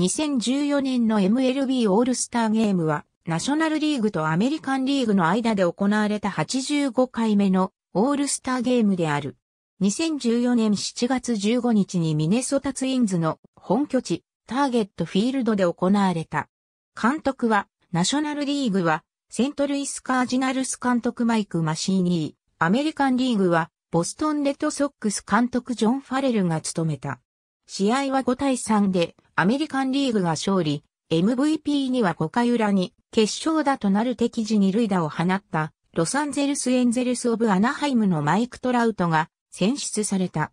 2014年の MLB オールスターゲームは、ナショナルリーグとアメリカンリーグの間で行われた85回目のオールスターゲームである。2014年7月15日にミネソタツインズの本拠地、ターゲットフィールドで行われた。監督は、ナショナルリーグは、セントルイスカージナルス監督マイク・マシーニー、アメリカンリーグは、ボストンレッドソックス監督ジョン・ファレルが務めた。試合は5対3でアメリカンリーグが勝利、MVP には5回裏に決勝打となる敵時に塁打を放ったロサンゼルスエンゼルスオブアナハイムのマイク・トラウトが選出された。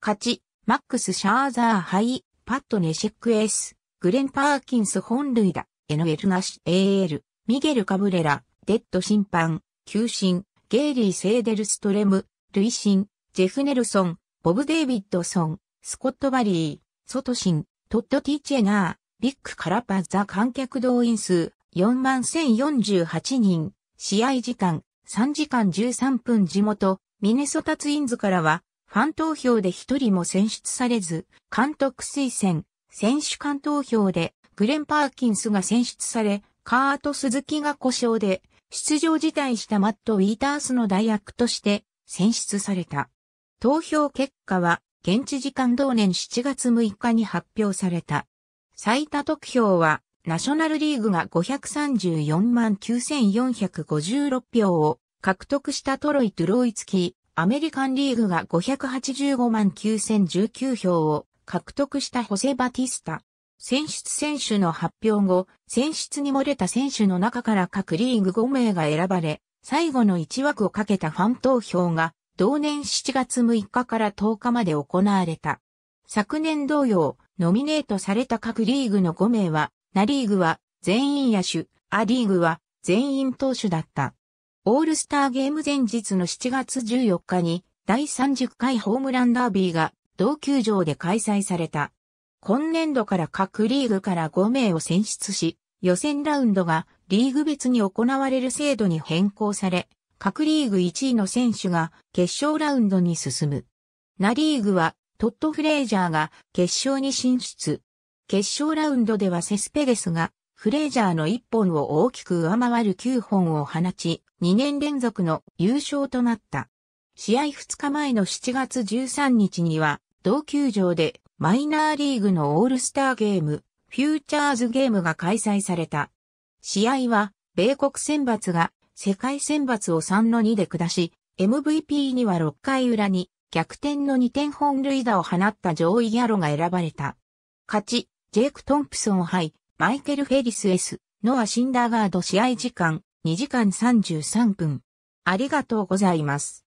勝ち、マックス・シャーザーハイ、パット・ネシック・エース、グレン・パーキンス本塁打、エノエル・ナシ、AL、ミゲル・カブレラ、デッド審判、球審、ゲイリー・セーデルストレム、シン、ジェフ・ネルソン、ボブ・デイビッドソン、スコットバリー、ソトシン、トット・ティーチェナー、ビッグ・カラパザ観客動員数41048人、試合時間3時間13分地元、ミネソタツインズからは、ファン投票で一人も選出されず、監督推薦、選手間投票で、グレン・パーキンスが選出され、カート・鈴木が故障で、出場辞退したマット・ウィータースの代役として選出された。投票結果は現地時間同年7月6日に発表された。最多得票は、ナショナルリーグが534万9456票を獲得したトロイ・トゥロイツキー、アメリカンリーグが585万9019票を獲得したホセ・バティスタ。選出選手の発表後、選出に漏れた選手の中から各リーグ5名が選ばれ、最後の1枠をかけたファン投票が同年7月6日から10日まで行われた。昨年同様、ノミネートされた各リーグの5名は、ナリーグは全員野手、アリーグは全員投手だった。オールスターゲーム前日の7月14日に第30回ホームランダービーが同球場で開催された。今年度から各リーグから5名を選出し、予選ラウンドがリーグ別に行われる制度に変更され、各リーグ1位の選手が決勝ラウンドに進む。ナリーグはトット・フレージャーが決勝に進出。決勝ラウンドではセスペデスがフレージャーの1本を大きく上回る9本を放ち、2年連続の優勝となった。試合2日前の7月13日には、同球場でマイナーリーグのオールスターゲーム、フューチャーズゲームが開催された。試合は、米国選抜が世界選抜を3の2で下し、MVP には6回裏に逆転の2点本塁打を放った上位ギャロが選ばれた。勝ち、ジェイク・トンプソンハイ、マイケル・フェリス S、ノア・シンダーガード試合時間2時間33分。ありがとうございます。